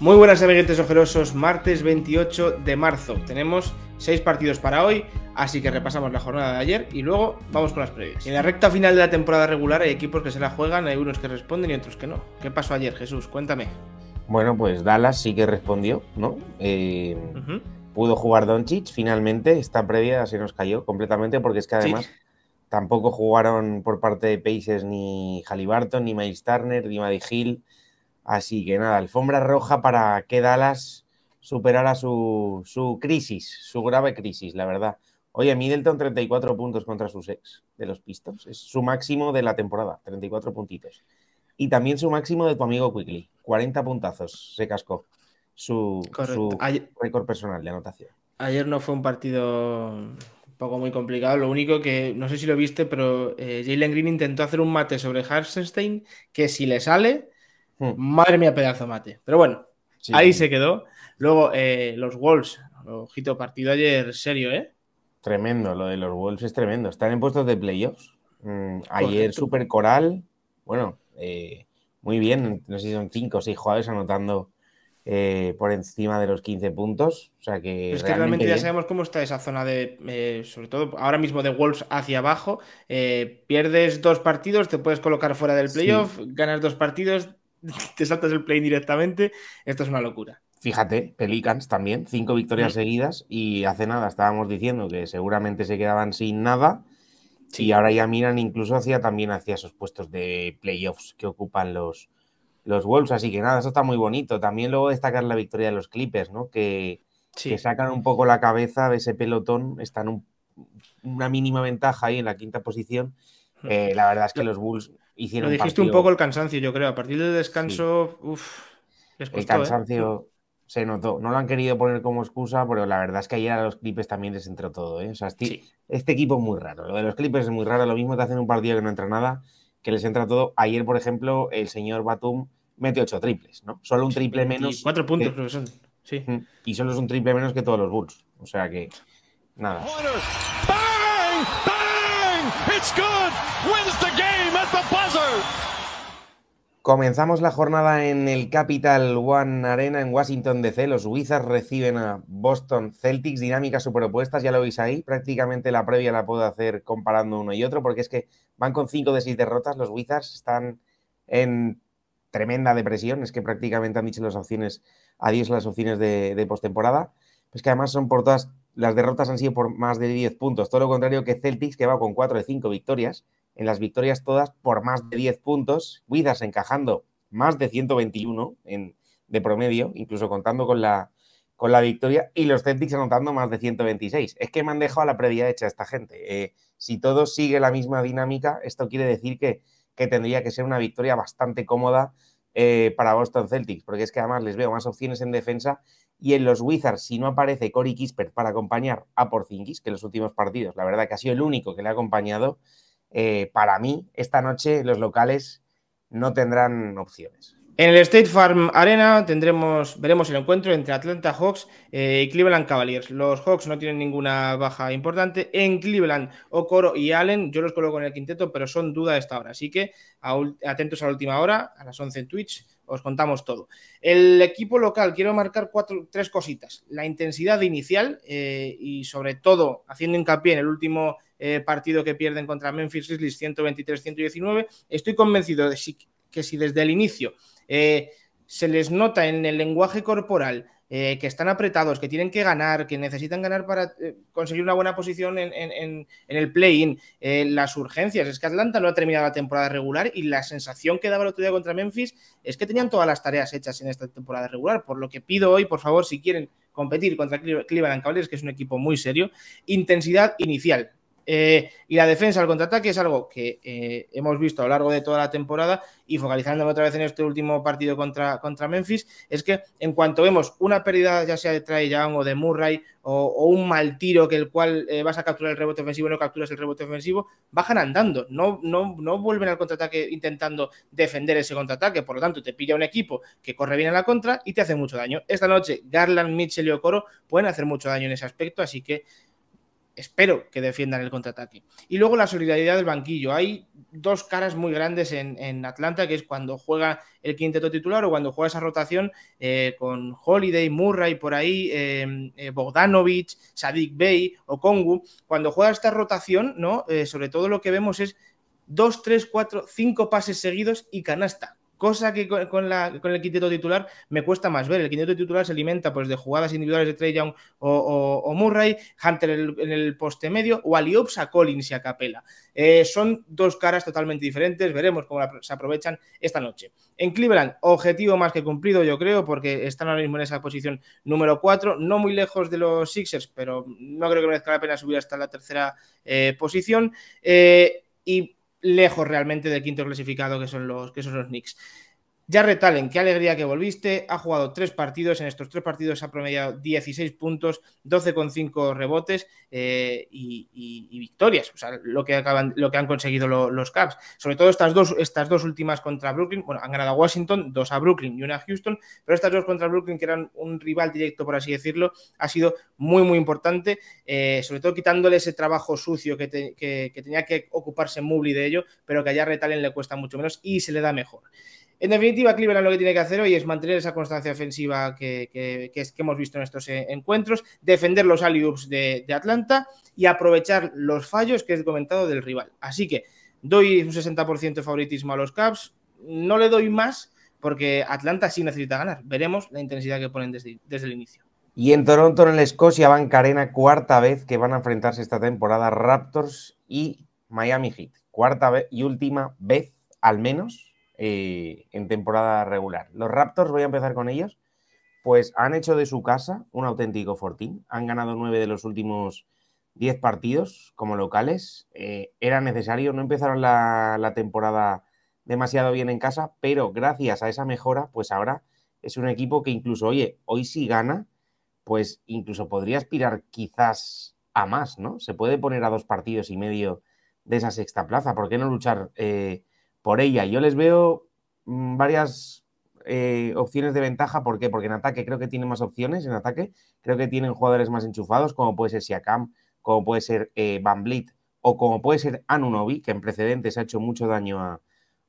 Muy buenas amiguetes ojerosos, martes 28 de marzo. Tenemos seis partidos para hoy, así que repasamos la jornada de ayer y luego vamos con las previas. En la recta final de la temporada regular hay equipos que se la juegan, hay unos que responden y otros que no. ¿Qué pasó ayer, Jesús? Cuéntame. Bueno, pues Dallas sí que respondió, ¿no? Eh, pudo jugar Doncic, finalmente esta previa se nos cayó completamente porque es que además tampoco jugaron por parte de Pacers ni Halliburton, ni Miles Turner, ni Maddie Hill Así que nada, alfombra roja para que Dallas superara su, crisis, su grave crisis, la verdad. Oye, Middleton 34 puntos contra sus ex de los Pistons. Es su máximo de la temporada, 34 puntitos. Y también su máximo de tu amigo Quigley, 40 puntazos, se cascó su, récord personal de anotación. Ayer no fue un partido un poco muy complicado. Lo único que, no sé si lo viste, pero eh, Jalen Green intentó hacer un mate sobre Harsenstein, que si le sale, Hmm. Madre mía, pedazo mate. Pero bueno, ahí se quedó. Luego, eh, los Wolves. Ojito, partido ayer serio, ¿eh? Tremendo, lo de los Wolves es tremendo. Están en puestos de playoffs. Mm, ayer, super coral. Bueno, eh, muy bien. No sé si son 5 o 6 jugadores anotando eh, por encima de los 15 puntos. O sea que. Es que realmente, ya sabemos cómo está esa zona de. sobre todo ahora mismo de Wolves hacia abajo. pierdes dos partidos, te puedes colocar fuera del playoff, ganas dos partidos, te saltas el play directamente. Esto es una locura. Fíjate, Pelicans también, cinco victorias seguidas y hace nada estábamos diciendo que seguramente se quedaban sin nada y ahora ya miran incluso hacia también hacia esos puestos de playoffs que ocupan los, los Wolves. Así que nada, eso está muy bonito. También luego destacar la victoria de los Clippers, ¿no? Que, sacan un poco la cabeza de ese pelotón, están una mínima ventaja ahí en la quinta posición. Mm. Eh, la verdad es que los Bulls Hicieron Lo dijiste un, poco el cansancio, yo creo. A partir del descanso, El ¿eh? cansancio se notó. No lo han querido poner como excusa, pero la verdad es que ayer a los clipes también les entró todo. ¿eh? O sea, este, equipo es muy raro. Lo de los clipes es muy raro. Lo mismo te hacen un partido que no entra nada, que les entra todo. Ayer, por ejemplo, el señor Batum mete ocho triples, ¿no? Solo un triple menos. Y cuatro puntos, profesor. Sí. Y solo es un triple menos que todos los Bulls. O sea que. Nada. Comenzamos la jornada en el Capital One Arena en Washington DC. Los Wizards reciben a Boston Celtics. Dinámicas superopuestas ya lo veis ahí. Prácticamente la previa la puedo hacer comparando uno y otro, porque es que van con 5 de 6 derrotas. Los Wizards están en tremenda depresión. Es que prácticamente han dicho las opciones, adiós las opciones de, de postemporada. es pues que además son por todas, las derrotas han sido por más de 10 puntos. Todo lo contrario que Celtics, que va con 4 de 5 victorias en las victorias todas por más de 10 puntos, Wizards encajando más de 121 en, de promedio, incluso contando con la, con la victoria, y los Celtics anotando más de 126. Es que me han dejado la previa hecha esta gente. Eh, si todo sigue la misma dinámica, esto quiere decir que, que tendría que ser una victoria bastante cómoda eh, para Boston Celtics, porque es que además les veo más opciones en defensa y en los Wizards, si no aparece Cory Kispert para acompañar a Porzingis, que en los últimos partidos, la verdad que ha sido el único que le ha acompañado, eh, para mí, esta noche los locales no tendrán opciones. En el State Farm Arena tendremos, veremos el encuentro entre Atlanta Hawks eh, y Cleveland Cavaliers. Los Hawks no tienen ninguna baja importante. En Cleveland, O'Coro y Allen, yo los coloco en el quinteto, pero son duda a esta hora. Así que atentos a la última hora, a las 11 en Twitch, os contamos todo. El equipo local, quiero marcar cuatro, tres cositas. La intensidad inicial eh, y sobre todo haciendo hincapié en el último eh, partido que pierden contra Memphis Grizzlies 123-119, estoy convencido de que si desde el inicio eh, se les nota en el lenguaje corporal eh, que están apretados, que tienen que ganar, que necesitan ganar para eh, conseguir una buena posición en, el play-in. Eh, las urgencias, es que Atlanta no ha terminado la temporada regular y la sensación que daba el otro día contra Memphis es que tenían todas las tareas hechas en esta temporada regular, por lo que pido hoy, por favor, si quieren competir contra Cleveland Cavaliers, que es un equipo muy serio, intensidad inicial, eh, y la defensa al contraataque es algo que eh, hemos visto a lo largo de toda la temporada y focalizándome otra vez en este último partido contra, contra Memphis, es que en cuanto vemos una pérdida ya sea de Trae Young o de Murray o, un mal tiro que el cual eh, vas a capturar el rebote ofensivo y no capturas el rebote ofensivo, bajan andando, no, no, no vuelven al contraataque intentando defender ese contraataque, por lo tanto te pilla un equipo que corre bien a la contra y te hace mucho daño. Esta noche Garland, Mitchell y Okoro pueden hacer mucho daño en ese aspecto, así que espero que defiendan el contraataque. Y luego la solidaridad del banquillo. Hay dos caras muy grandes en, Atlanta, que es cuando juega el quinteto titular o cuando juega esa rotación eh, con Holiday, Murray por ahí, em, eh, Bogdanovich, Sadik Bey o Kongu. Cuando juega esta rotación, ¿no? Eh, sobre todo lo que vemos es dos, tres, cuatro, cinco pases seguidos y canasta cosa que con, el quinteto titular me cuesta más ver. El quinteto titular se alimenta pues, de jugadas individuales de Trey o, Murray, Hunter en el, poste medio o Aliops a Collins y a Capela. Eh, son dos caras totalmente diferentes, veremos cómo se aprovechan esta noche. En Cleveland, objetivo más que cumplido, yo creo, porque están ahora mismo en esa posición número 4, no muy lejos de los Sixers, pero no creo que merezca la pena subir hasta la tercera eh, posición. Eh, y lejos realmente del quinto clasificado que son los, que son los Knicks. Ya Allen, qué alegría que volviste. Ha jugado tres partidos. En estos tres partidos ha promediado 16 puntos, 12,5 rebotes eh, y, y, victorias. O sea, lo que, acaban, lo que han conseguido los Caps. Sobre todo estas dos, estas dos últimas contra Brooklyn. Bueno, han ganado a Washington, dos a Brooklyn y una a Houston. Pero estas dos contra Brooklyn, que eran un rival directo, por así decirlo, ha sido muy, muy importante. Eh, sobre todo quitándole ese trabajo sucio que, tenía que ocuparse Mobley de ello, pero que a ya le cuesta mucho menos y se le da mejor. En definitiva, Cleveland lo que tiene que hacer hoy es mantener esa constancia ofensiva que, hemos visto en estos eh, encuentros, defender los alley de, Atlanta y aprovechar los fallos que he comentado del rival. Así que doy un 60% de favoritismo a los Caps, no le doy más porque Atlanta sí necesita ganar. Veremos la intensidad que ponen desde, el inicio. Y en Toronto, en la Escocia, van Carena, cuarta vez que van a enfrentarse esta temporada Raptors y Miami Heat. Cuarta vez y última vez, al menos, eh, en temporada regular. Los Raptors, voy a empezar con ellos, pues han hecho de su casa un auténtico fortín. Han ganado nueve de los últimos diez partidos como locales. Eh, era necesario, no empezaron la, temporada demasiado bien en casa, pero gracias a esa mejora, pues ahora es un equipo que incluso, oye, hoy si gana, pues incluso podría aspirar quizás a más, ¿no? Se puede poner a dos partidos y medio de esa sexta plaza. ¿Por qué no luchar eh, por ella. Yo les veo mm, varias eh, opciones de ventaja. ¿Por qué? Porque en ataque creo que tienen más opciones. En ataque creo que tienen jugadores más enchufados, como puede ser Siakam, como puede ser eh, Van Blit o como puede ser Anunobi, que en precedentes ha hecho mucho daño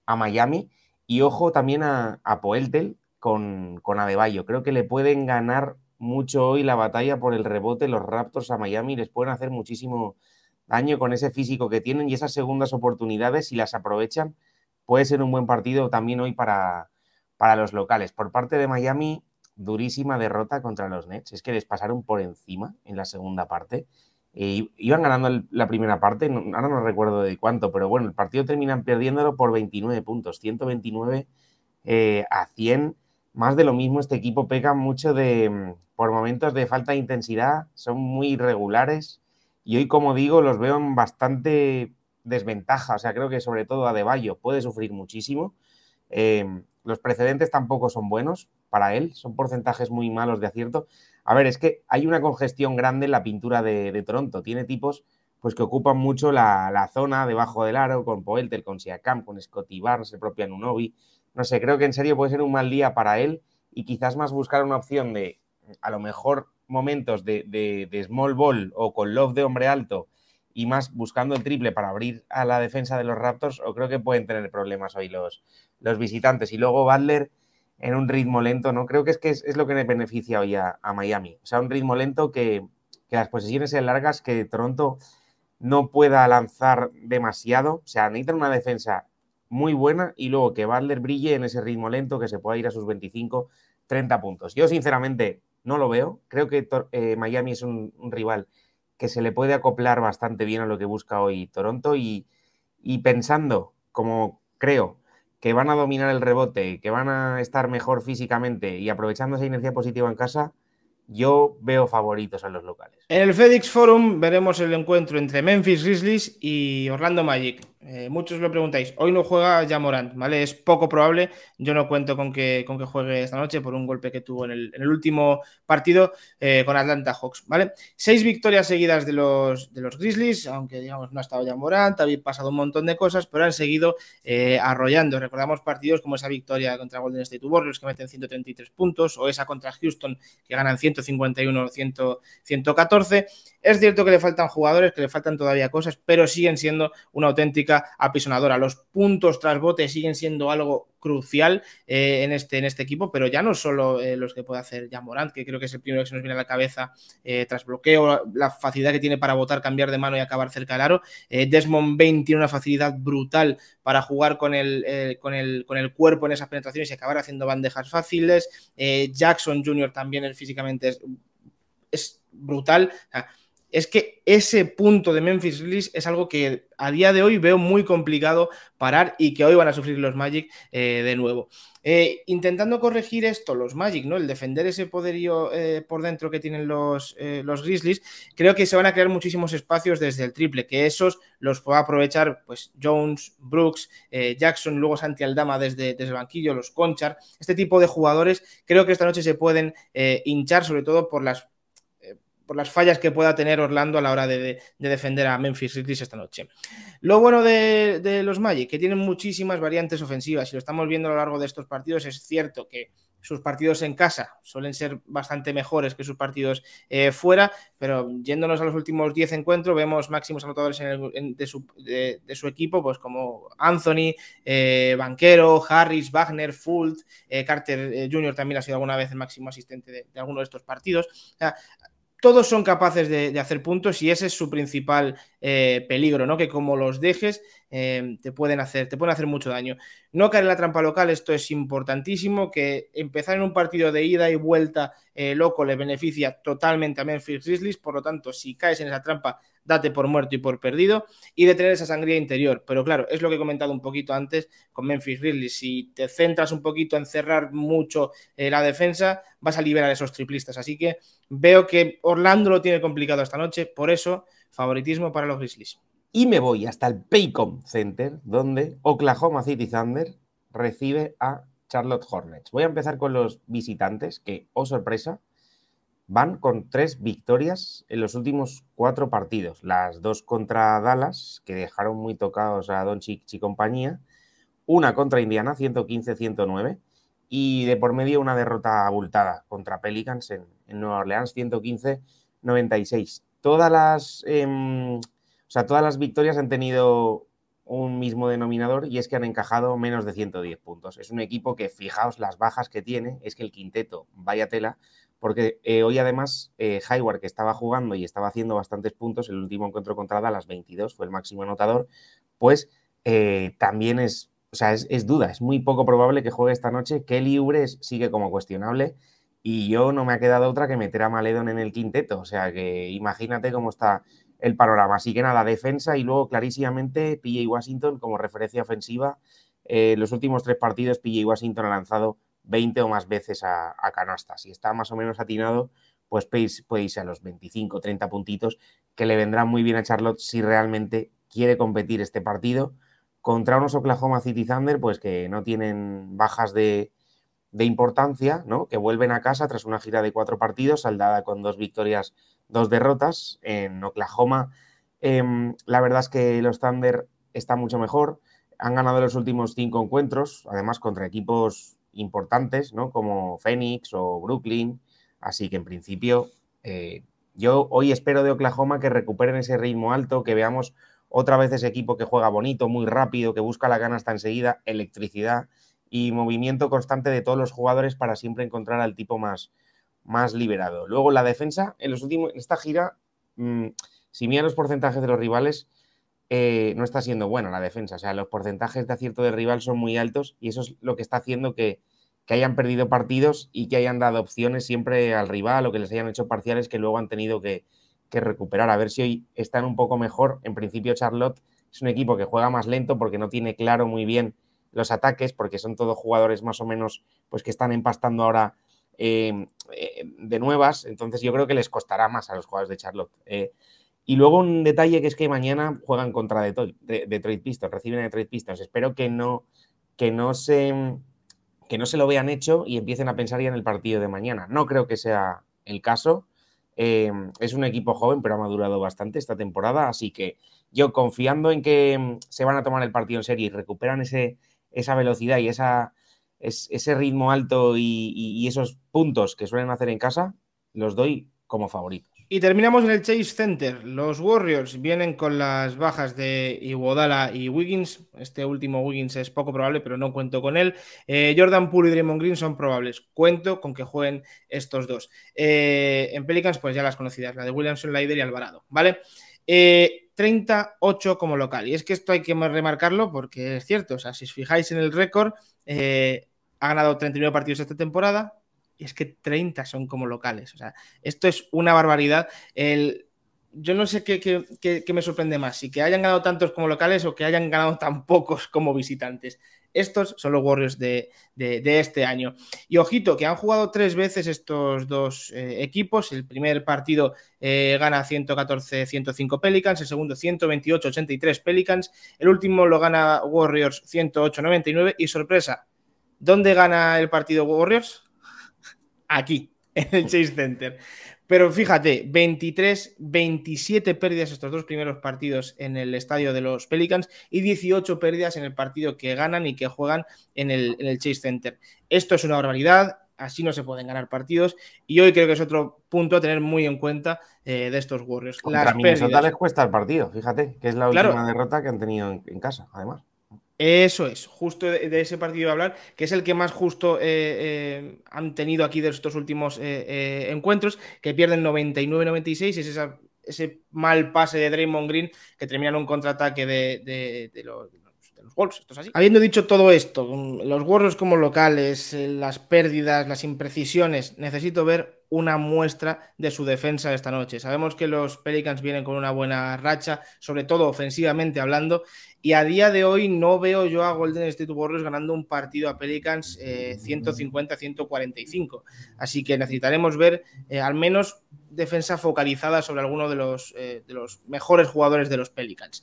a, Miami. Y ojo también a, Poeltel con, con Adebayo. Creo que le pueden ganar mucho hoy la batalla por el rebote. Los Raptors a Miami les pueden hacer muchísimo daño con ese físico que tienen y esas segundas oportunidades, si las aprovechan, puede ser un buen partido también hoy para, para los locales. Por parte de Miami, durísima derrota contra los Nets. Es que les pasaron por encima en la segunda parte. Eh, iban ganando la primera parte, ahora no recuerdo de cuánto, pero bueno, el partido terminan perdiéndolo por 29 puntos, 129 eh, a 100. Más de lo mismo, este equipo pega mucho de, mm, por momentos de falta de intensidad, son muy irregulares y hoy, como digo, los veo bastante desventaja. O sea, creo que sobre todo Adebayo puede sufrir muchísimo. Eh, los precedentes tampoco son buenos para él, son porcentajes muy malos de acierto. A ver, es que hay una congestión grande en la pintura de, Toronto. Tiene tipos pues que ocupan mucho la, zona debajo del aro, con Poelter, con Siakam, con Scotty Barnes, el propio Anunobi. No sé, creo que en serio puede ser un mal día para él y quizás más buscar una opción de, a lo mejor, momentos de, de small ball o con love de hombre alto y más buscando el triple para abrir a la defensa de los Raptors, o creo que pueden tener problemas hoy los, los visitantes. Y luego Butler en un ritmo lento, ¿no? Creo que es, que es, lo que le beneficia hoy a, Miami. O sea, un ritmo lento que, las posesiones sean largas, que Toronto no pueda lanzar demasiado. O sea, necesitan una defensa muy buena y luego que Butler brille en ese ritmo lento, que se pueda ir a sus 25, 30 puntos. Yo, sinceramente, no lo veo. Creo que eh, Miami es un rival que se le puede acoplar bastante bien a lo que busca hoy Toronto y, pensando, como creo, que van a dominar el rebote, que van a estar mejor físicamente y aprovechando esa energía positiva en casa, yo veo favoritos a los locales. En el FedEx Forum veremos el encuentro entre Memphis Grizzlies y Orlando Magic. Eh, muchos lo preguntáis, hoy no juega ya ¿vale? Es poco probable, yo no cuento con que, con que juegue esta noche por un golpe que tuvo en el, último partido eh, con Atlanta Hawks, ¿vale? Seis victorias seguidas de los, de los Grizzlies, aunque digamos no ha estado ya Morant, había pasado un montón de cosas, pero han seguido eh, arrollando. Recordamos partidos como esa victoria contra Golden State Warriors que meten 133 puntos o esa contra Houston que ganan 100 151, 114. Es cierto que le faltan jugadores, que le faltan todavía cosas, pero siguen siendo una auténtica apisonadora. Los puntos tras bote siguen siendo algo crucial eh, en, este, en este equipo, pero ya no solo eh, los que puede hacer ya Morant, que creo que es el primero que se nos viene a la cabeza eh, tras bloqueo, la facilidad que tiene para votar, cambiar de mano y acabar cerca del aro. Desmond Bain tiene una facilidad brutal para jugar con el, con el, cuerpo en esas penetraciones y acabar haciendo bandejas fáciles. Jackson Jr. también físicamente es, brutal es que ese punto de Memphis Grizzlies es algo que a día de hoy veo muy complicado parar y que hoy van a sufrir los Magic eh, de nuevo. Eh, intentando corregir esto, los Magic, ¿no? El defender ese poderío eh, por dentro que tienen los, los, Grizzlies, creo que se van a crear muchísimos espacios desde el triple, que esos los pueda aprovechar pues Jones, Brooks, Jackson, luego Santi Aldama desde, desde, el banquillo, los Conchar, este tipo de jugadores creo que esta noche se pueden hinchar, sobre todo por las por las fallas que pueda tener Orlando a la hora de, defender a Memphis Grizzlies esta noche. Lo bueno de, los Magic, que tienen muchísimas variantes ofensivas y lo estamos viendo a lo largo de estos partidos, es cierto que sus partidos en casa suelen ser bastante mejores que sus partidos eh, fuera, pero yéndonos a los últimos 10 encuentros, vemos máximos anotadores de, su, equipo, pues como Anthony, eh, Banquero, Harris, Wagner, Fult, eh, Carter Jr. también ha sido alguna vez el máximo asistente de, de alguno de estos partidos. O sea, todos son capaces de, hacer puntos y ese es su principal eh, peligro, ¿no? Que como los dejes, eh, te pueden hacer, te pueden hacer mucho daño. No caer en la trampa local, esto es importantísimo, que empezar en un partido de ida y vuelta eh, loco le beneficia totalmente a Memphis Grizzlies, por lo tanto, si caes en esa trampa, date por muerto y por perdido y de tener esa sangría interior. Pero claro, es lo que he comentado un poquito antes con Memphis Grizzlies, Si te centras un poquito en cerrar mucho eh, la defensa, vas a liberar a esos triplistas. Así que veo que Orlando lo tiene complicado esta noche, por eso favoritismo para los Grizzlies. Y me voy hasta el Paycom Center, donde Oklahoma City Thunder recibe a Charlotte Hornets. Voy a empezar con los visitantes, que, oh sorpresa, van con tres victorias en los últimos cuatro partidos. Las dos contra Dallas, que dejaron muy tocados a Don chichi y compañía. Una contra Indiana, 115-109. Y de por medio una derrota abultada contra Pelicans en, Nueva Orleans, 115-96. Todas las, em, o sea, todas las victorias han tenido un mismo denominador y es que han encajado menos de 110 puntos. Es un equipo que, fijaos las bajas que tiene, es que el quinteto, vaya tela, porque eh, hoy además eh, Hayward, que estaba jugando y estaba haciendo bastantes puntos, el último encuentro contra las 22 fue el máximo anotador, pues eh, también es, o sea, es, duda, es muy poco probable que juegue esta noche. Kelly Ubres sigue como cuestionable y yo no me ha quedado otra que meter a Maledon en el quinteto, o sea que imagínate cómo está el panorama. Así que nada, defensa y luego clarísimamente PJ Washington como referencia ofensiva. Eh, los últimos tres partidos PJ Washington ha lanzado 20 o más veces a, canasta. Si está más o menos atinado, pues podéis, irse a los 25, 30 puntitos que le vendrán muy bien a Charlotte si realmente quiere competir este partido contra unos Oklahoma City Thunder, pues que no tienen bajas de, importancia, ¿no? Que vuelven a casa tras una gira de cuatro partidos, saldada con dos victorias, dos derrotas en Oklahoma. Em, la verdad es que los Thunder están mucho mejor. Han ganado los últimos cinco encuentros, además contra equipos importantes, ¿no? Como Phoenix o Brooklyn. Así que en principio, eh, yo hoy espero de Oklahoma que recuperen ese ritmo alto, que veamos otra vez ese equipo que juega bonito, muy rápido, que busca la gana hasta enseguida, electricidad y movimiento constante de todos los jugadores para siempre encontrar al tipo más, más liberado. Luego la defensa, en los últimos, en esta gira, mm, si mira los porcentajes de los rivales, eh, no está siendo buena la defensa. O sea, los porcentajes de acierto de rival son muy altos y eso es lo que está haciendo que, hayan perdido partidos y que hayan dado opciones siempre al rival o que les hayan hecho parciales que luego han tenido que, recuperar. A ver si hoy están un poco mejor. En principio, Charlotte es un equipo que juega más lento porque no tiene claro muy bien los ataques, porque son todos jugadores más o menos pues que están empastando ahora eh, eh, de nuevas. Entonces, yo creo que les costará más a los jugadores de Charlotte. Y luego un detalle que es que mañana juegan contra Detroit, Pistons, reciben a Detroit Pistons. Espero que no, que no se que no se lo vean hecho y empiecen a pensar ya en el partido de mañana. No creo que sea el caso. Em, es un equipo joven, pero ha madurado bastante esta temporada, así que yo confiando en que em, se van a tomar el partido en serie y recuperan esa velocidad y ese ritmo alto y, y esos puntos que suelen hacer en casa, los doy como favorito. Y terminamos en el Chase Center. Los Warriors vienen con las bajas de Iguodala y Wiggins. Este último Wiggins es poco probable, pero no cuento con él. Eh, Jordan Poole y Draymond Green son probables. Cuento con que jueguen estos dos. Eh, en Pelicans, pues ya las conocidas, la de Williamson, Leider y Alvarado, ¿vale? 38 eh, como local. Y es que esto hay que remarcarlo porque es cierto. O sea, si os fijáis en el récord, ha ganado 39 partidos esta temporada, y es que 30 son como locales. O sea, esto es una barbaridad. El, yo no sé qué, me sorprende más, si que hayan ganado tantos como locales o que hayan ganado tan pocos como visitantes. Estos son los Warriors de, este año. Y ojito, que han jugado tres veces estos dos eh, equipos. El primer partido eh, gana 114-105 Pelicans, el segundo 128-83 Pelicans, el último lo gana Warriors 108-99 y sorpresa, ¿dónde gana el partido Warriors? aquí, en el Chase Center. Pero fíjate, 23, 27 pérdidas estos dos primeros partidos en el estadio de los Pelicans y 18 pérdidas en el partido que ganan y que juegan en el, Chase Center. Esto es una barbaridad, así no se pueden ganar partidos y hoy creo que es otro punto a tener muy en cuenta eh, de estos Warriors. Las Minnesota les cuesta el partido, fíjate, que es la última derrota que han tenido en casa, además. Eso es, justo de, ese partido de hablar, que es el que más justo eh, eh, han tenido aquí de estos últimos eh, encuentros, que pierden 99-96, es esa, ese mal pase de Draymond Green que termina un contraataque de, de los los Wolves. Esto es así. Habiendo dicho todo esto, mm, los Warriors como locales, eh, las pérdidas, las imprecisiones, necesito ver una muestra de su defensa esta noche. Sabemos que los Pelicans vienen con una buena racha, sobre todo ofensivamente hablando, y a día de hoy no veo yo a Golden State Warriors ganando un partido a Pelicans 150-145. Eh, así que necesitaremos ver eh, al menos defensa focalizada sobre alguno de los, de los mejores jugadores de los Pelicans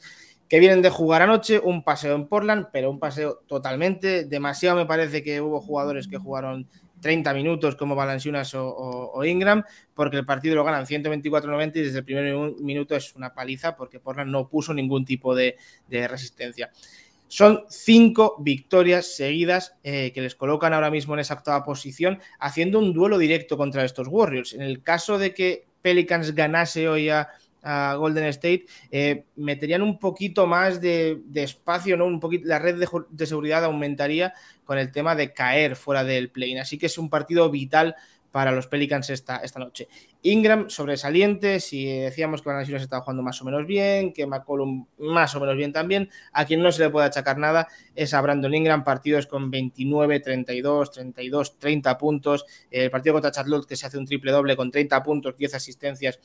que vienen de jugar anoche, un paseo en Portland, pero un paseo totalmente, demasiado me parece que hubo jugadores que jugaron 30 minutos como Balanciunas o, Ingram, porque el partido lo ganan 124-90 y desde el primer minuto es una paliza porque Portland no puso ningún tipo de, resistencia. Son cinco victorias seguidas eh, que les colocan ahora mismo en esa octava posición, haciendo un duelo directo contra estos Warriors. En el caso de que Pelicans ganase hoy a, a Golden State, eh, meterían un poquito más de, espacio, ¿no? Un poquito, la red de, seguridad aumentaría con el tema de caer fuera del plane, Así que es un partido vital para los Pelicans esta, esta noche. Ingram sobresaliente, si decíamos que Van nación se estaba jugando más o menos bien, que McCollum más o menos bien también, a quien no se le puede achacar nada es a Brandon Ingram, partidos con 29, 32, 32, 30 puntos, el partido contra Charlotte que se hace un triple doble con 30 puntos, 10 asistencias,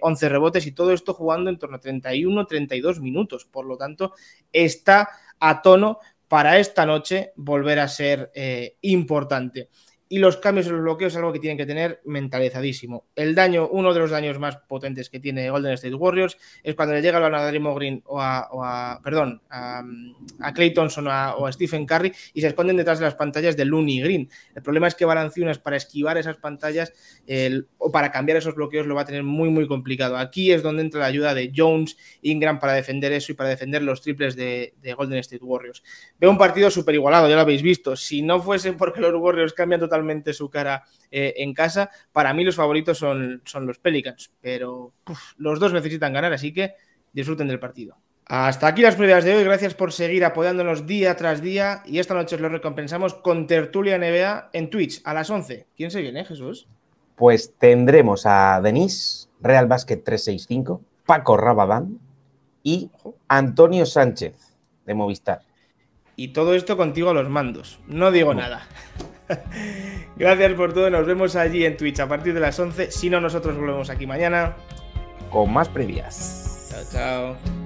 11 eh, rebotes y todo esto jugando en torno a 31, 32 minutos, por lo tanto está a tono para esta noche volver a ser eh, importante y los cambios en los bloqueos es algo que tienen que tener mentalizadísimo. El daño, uno de los daños más potentes que tiene Golden State Warriors es cuando le llega a Green o a, o a perdón, a, Clay Thompson o a, Stephen Curry y se esconden detrás de las pantallas de Looney Green. El problema es que Balanciunas para esquivar esas pantallas o para cambiar esos bloqueos lo va a tener muy muy complicado. Aquí es donde entra la ayuda de Jones, Ingram para defender eso y para defender los triples de, de Golden State Warriors. Veo un partido súper igualado, ya lo habéis visto. Si no fuese porque los Warriors cambian totalmente su cara eh, en casa. Para mí los favoritos son, son los Pelicans, pero los dos necesitan ganar, así que disfruten del partido. Hasta aquí las pruebas de hoy. Gracias por seguir apoyándonos día tras día. Y esta noche os lo recompensamos con Tertulia NBA en Twitch a las 11. ¿Quién se viene, Jesús? Pues tendremos a Denis, Real Basket 365, Paco Rabadán y Antonio Sánchez de Movistar. Y todo esto contigo a los mandos. No digo nada. Gracias por todo. Nos vemos allí en Twitch a partir de las 11. Si no, nosotros volvemos aquí mañana. Con más previas. Chao, chao.